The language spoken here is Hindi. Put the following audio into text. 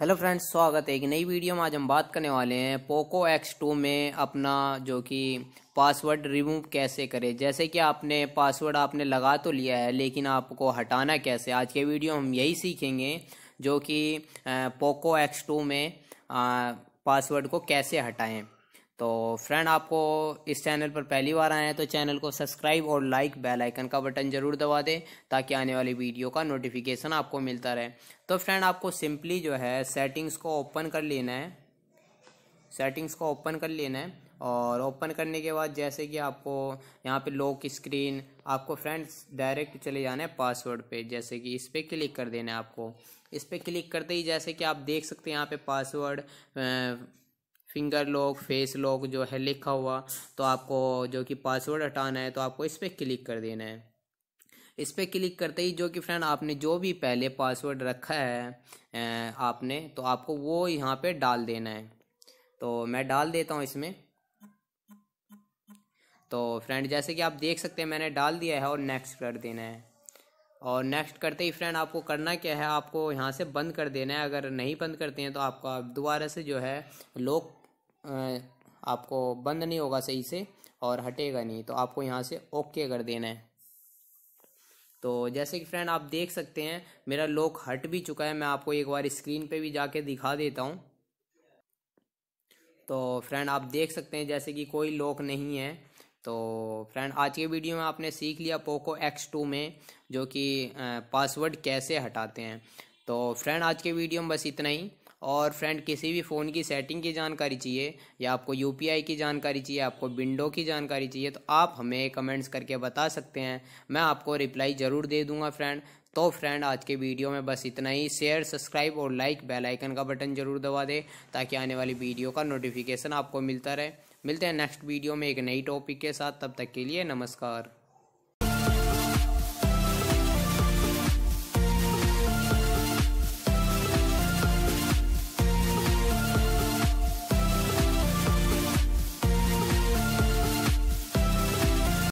हेलो फ्रेंड्स स्वागत है एक नई वीडियो में आज हम बात करने वाले हैं पोको एक्स टू में अपना जो कि पासवर्ड रिमूव कैसे करें जैसे कि आपने पासवर्ड आपने लगा तो लिया है लेकिन आपको हटाना कैसे आज के वीडियो हम यही सीखेंगे जो कि पोको एक्स टू में पासवर्ड को कैसे हटाएं तो फ्रेंड आपको इस चैनल पर पहली बार आए हैं तो चैनल को सब्सक्राइब और लाइक बेल आइकन का बटन जरूर दबा दें ताकि आने वाली वीडियो का नोटिफिकेशन आपको मिलता रहे तो फ्रेंड आपको सिंपली जो है सेटिंग्स को ओपन कर लेना है सेटिंग्स को ओपन कर लेना है और ओपन करने के बाद जैसे कि आपको यहाँ पे लॉक स्क्रीन आपको फ्रेंड्स डायरेक्ट चले जाना है पासवर्ड पे जैसे कि इस पर क्लिक कर देना है आपको इस पर क्लिक करते ही जैसे कि आप देख सकते हैं यहाँ पे password finger lock face lock जो है लिखा हुआ तो आपको जो कि पासवर्ड हटाना है तो आपको इस पर क्लिक कर देना है इस पर क्लिक करते ही जो कि फ्रेंड आपने जो भी पहले पासवर्ड रखा है आपने तो आपको वो यहाँ पे डाल देना है तो मैं डाल देता हूँ इसमें तो फ्रेंड जैसे कि आप देख सकते हैं मैंने डाल दिया है और नेक्स्ट कर देना है और नेक्स्ट करते ही फ्रेंड आपको करना क्या है आपको यहाँ से बंद कर देना है अगर नहीं बंद करते हैं तो आपका दोबारा से जो है लॉक आपको बंद नहीं होगा सही से और हटेगा नहीं तो आपको यहाँ से ओके कर देना है तो जैसे कि फ्रेंड आप देख सकते हैं मेरा लॉक हट भी चुका है मैं आपको एक बार स्क्रीन पे भी जाके दिखा देता हूँ तो फ्रेंड आप देख सकते हैं जैसे कि कोई लॉक नहीं है तो फ्रेंड आज के वीडियो में आपने सीख लिया पोको एक्स टू में जो कि पासवर्ड कैसे हटाते हैं तो फ्रेंड आज के वीडियो में बस इतना ही और फ्रेंड किसी भी फ़ोन की सेटिंग की जानकारी चाहिए या आपको यू की जानकारी चाहिए आपको विंडो की जानकारी चाहिए तो आप हमें कमेंट्स करके बता सकते हैं मैं आपको रिप्लाई ज़रूर दे दूँगा फ्रेंड तो फ्रेंड आज के वीडियो में बस इतना ही शेयर सब्सक्राइब और लाइक बेल आइकन का बटन जरूर दबा दें ताकि आने वाली वीडियो का नोटिफिकेशन आपको मिलता रहे मिलते हैं नेक्स्ट वीडियो में एक नई टॉपिक के साथ तब तक के लिए नमस्कार